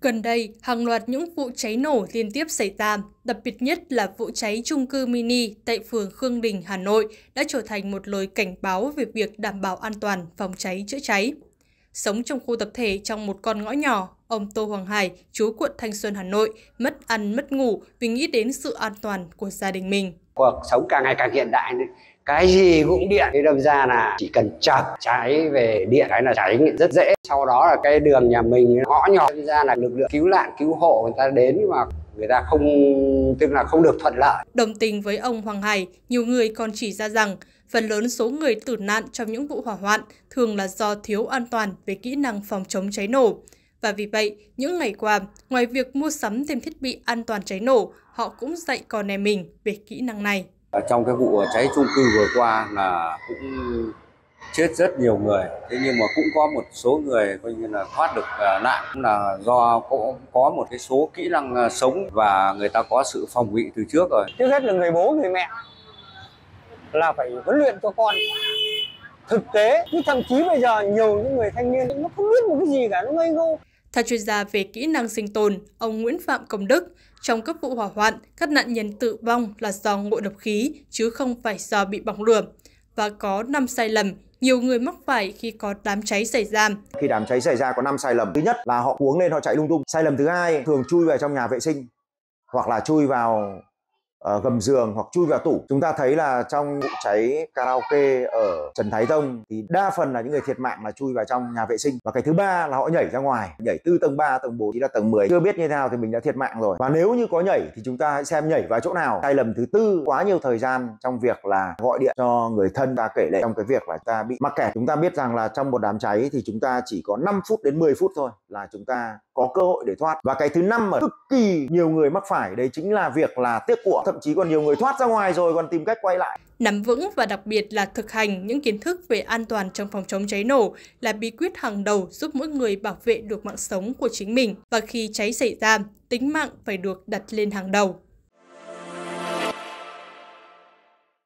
Gần đây, hàng loạt những vụ cháy nổ liên tiếp xảy ra, đặc biệt nhất là vụ cháy trung cư mini tại phường Khương Đình, Hà Nội đã trở thành một lời cảnh báo về việc đảm bảo an toàn phòng cháy chữa cháy. Sống trong khu tập thể trong một con ngõ nhỏ, ông Tô Hoàng Hải, chú quận Thanh Xuân, Hà Nội, mất ăn, mất ngủ vì nghĩ đến sự an toàn của gia đình mình. Cuộc sống càng ngày càng hiện đại, cái gì cũng điện thế đâm ra là chỉ cần chập cháy về điện cái là cháy rất dễ sau đó là cái đường nhà mình ngõ nhỏ đâm ra là lực lượng cứu nạn cứu hộ người ta đến mà người ta không tức là không được thuận lợi đồng tình với ông Hoàng Hải nhiều người còn chỉ ra rằng phần lớn số người tử nạn trong những vụ hỏa hoạn thường là do thiếu an toàn về kỹ năng phòng chống cháy nổ và vì vậy, những ngày qua, ngoài việc mua sắm thêm thiết bị an toàn cháy nổ, họ cũng dạy con em mình về kỹ năng này trong cái vụ cháy chung cư vừa qua là cũng chết rất nhiều người thế nhưng mà cũng có một số người coi như là thoát được à, nạn cũng là do có, có một cái số kỹ năng à, sống và người ta có sự phòng bị từ trước rồi trước hết là người bố người mẹ là phải huấn luyện cho con thực tế chứ thậm chí bây giờ nhiều những người thanh niên nó không biết một cái gì cả nó ngây ngô theo chuyên gia về kỹ năng sinh tồn, ông Nguyễn Phạm Công Đức, trong các vụ hỏa hoạn, các nạn nhân tử vong là do ngộ độc khí chứ không phải do bị bỏng lửa. Và có 5 sai lầm nhiều người mắc phải khi có đám cháy xảy ra. Khi đám cháy xảy ra có 5 sai lầm. Thứ nhất là họ uống lên họ chạy lung tung. Sai lầm thứ hai thường chui vào trong nhà vệ sinh hoặc là chui vào Ờ, gầm giường hoặc chui vào tủ chúng ta thấy là trong vụ cháy karaoke ở trần thái tông thì đa phần là những người thiệt mạng là chui vào trong nhà vệ sinh và cái thứ ba là họ nhảy ra ngoài nhảy từ tầng 3 tầng 4 thì là tầng 10 chưa biết như thế nào thì mình đã thiệt mạng rồi và nếu như có nhảy thì chúng ta hãy xem nhảy vào chỗ nào sai lầm thứ tư quá nhiều thời gian trong việc là gọi điện cho người thân ta kể lệ trong cái việc là ta bị mắc kẹt chúng ta biết rằng là trong một đám cháy thì chúng ta chỉ có 5 phút đến 10 phút thôi là chúng ta có cơ hội để thoát và cái thứ năm mà cực kỳ nhiều người mắc phải đấy chính là việc là tiếc của thậm chí còn nhiều người thoát ra ngoài rồi còn tìm cách quay lại. Nắm vững và đặc biệt là thực hành những kiến thức về an toàn trong phòng chống cháy nổ là bí quyết hàng đầu giúp mỗi người bảo vệ được mạng sống của chính mình và khi cháy xảy ra, tính mạng phải được đặt lên hàng đầu.